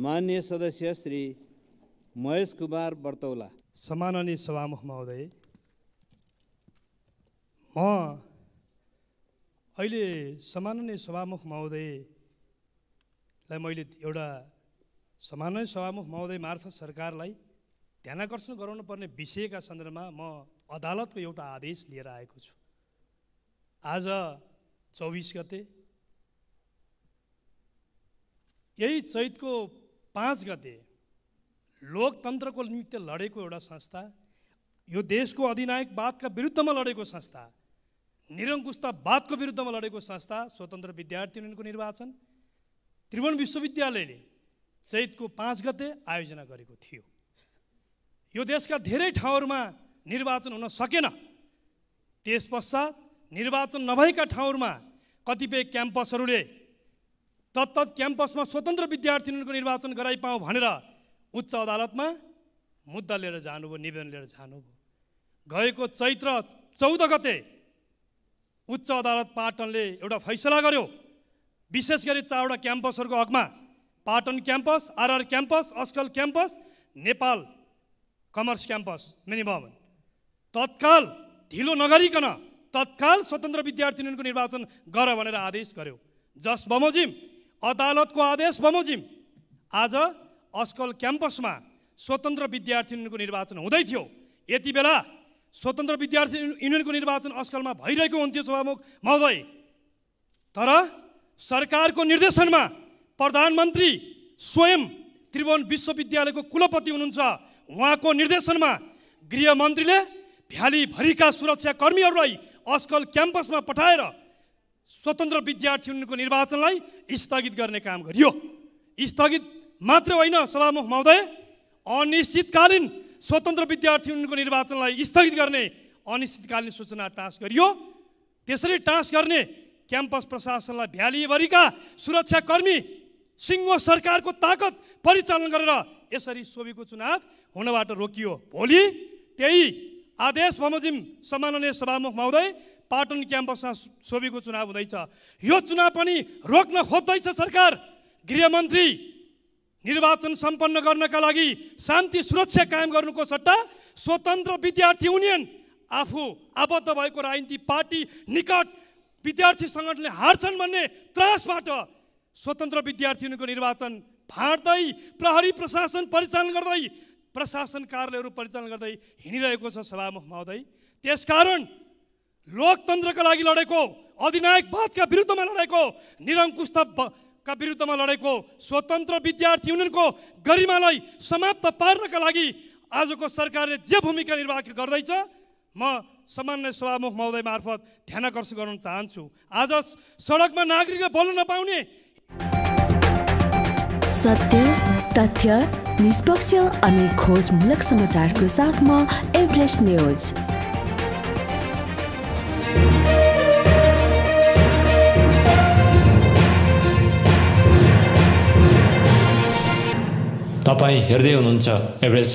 मान्य सदस्य श्री महेश कुमार बर्तौला सम्माननीय सभामुख महोदय म अहिले सम्माननीय सभामुख महोदयलाई मैले एउटा सम्माननीय सभामुख महोदय मार्फत सरकारलाई ध्यानकर्षण गराउनु पर्ने विषयका सन्दर्भमा म अदालतको एउटा आदेश लिएर आएको छु आज चौबिस गते यही चैतको पाँच गते लोकतन्त्रको निम्ति लडेको एउटा संस्था यो देशको अधिनायकवादका विरुद्धमा लडेको संस्था निरङ्कुशतावादको विरुद्धमा लडेको संस्था स्वतन्त्र विद्यार्थी युनियनको निर्वाचन त्रिभुवन विश्वविद्यालयले चैतको पाँच गते आयोजना गरेको थियो यो देशका धेरै ठाउँहरूमा निर्वाचन हुन सकेन त्यस पश्चात निर्वाचन नभएका ठाउँहरूमा कतिपय क्याम्पसहरूले तत्त क्याम्पसमा स्वतन्त्र विद्यार्थीहरूको निर्वाचन गराइपाउँ भनेर उच्च अदालतमा मुद्दा लिएर जानुभयो निवेदन लिएर जानुभयो गएको चैत्र चौध गते उच्च अदालत पाटनले एउटा फैसला गर्यो विशेष गरी चारवटा क्याम्पसहरूको हकमा Patan campus RR campus Askal campus Nepal commerce campus minimum तत्काल ढिलो नगरिकन तत्काल स्वतन्त्र विद्यार्थीहरूको निर्वाचन गर भनेर आदेश गर्यो जस बमोजिम अदालतको आदेश बमोजिम आज अस्कल क्याम्पसमा स्वतन्त्र विद्यार्थी युनियनको निर्वाचन हुँदै थियो यति बेला स्वतन्त्र विद्यार्थी युनियनको निर्वाचन अस्कलमा भइरहेको हुन्थ्यो सभामुख महोदय तर सरकारको निर्देशनमा प्रधानमन्त्री स्वयं त्रिभुवन विश्वविद्यालयको कुलपति हुनुहुन्छ उहाँको निर्देशनमा गृहमन्त्रीले भ्यालीभरिका सुरक्षाकर्मीहरूलाई अस्कल क्याम्पसमा पठाएर स्वतन्त्र विद्यार्थी उनको निर्वाचनलाई स्थगित गर्ने काम गरियो स्थगित मात्र होइन सभामुख महोदय अनिश्चितकालीन स्वतन्त्र विद्यार्थी उनको निर्वाचनलाई स्थगित गर्ने अनिश्चितकालीन सूचना टाँस गरियो त्यसरी टाँस गर्ने क्याम्पस प्रशासनलाई भ्यालीभरिका सुरक्षाकर्मी सिङ्गो सरकारको ताकत परिचालन गरेर यसरी सोभिको चुनाव हुनबाट रोकियो भोलि त्यही आदेश बमोजिम सम्माननीय सभामुख महोदय पाटन क्याम्पसमा सोबीको चुनाव हुँदैछ यो चुनाव पनि रोक्न खोज्दैछ सरकार गृहमन्त्री निर्वाचन सम्पन्न गर्नका लागि शान्ति सुरक्षा कायम गर्नुको सट्टा स्वतन्त्र विद्यार्थी युनियन आफू आबद्ध भएको राजनीति पार्टी निकट विद्यार्थी सङ्गठनले हार्छन् भन्ने त्रासबाट स्वतन्त्र विद्यार्थीहरूको निर्वाचन फाँट्दै प्रहरी प्रशासन परिचालन गर्दै प्रशासन कार्यालयहरू परिचालन गर्दै हिँडिरहेको छ सभामुख महोदय त्यसकारण लोकतन्त्रका लागि लडेको अधिनायकवादका विरुद्धमा लडेको निरङ्कुशता विरुद्धमा लडेको स्वतन्त्र विद्यार्थी युनियनको गरिमालाई समाप्त पार्नका लागि आजको सरकारले जे भूमिका निर्वाह गर्दैछ म सामान्य सभामुख महोदय मार्फत ध्यान आकर्षण गर्न चाहन्छु आज सडकमा नागरिकले बोल्न नपाउने सत्य तथ्य निष्पक्ष अनि खोजमूलक समाचारको साथमा एभरेस्ट न्युज तपाईँ हेर्दै हुनुहुन्छ एभरेस्ट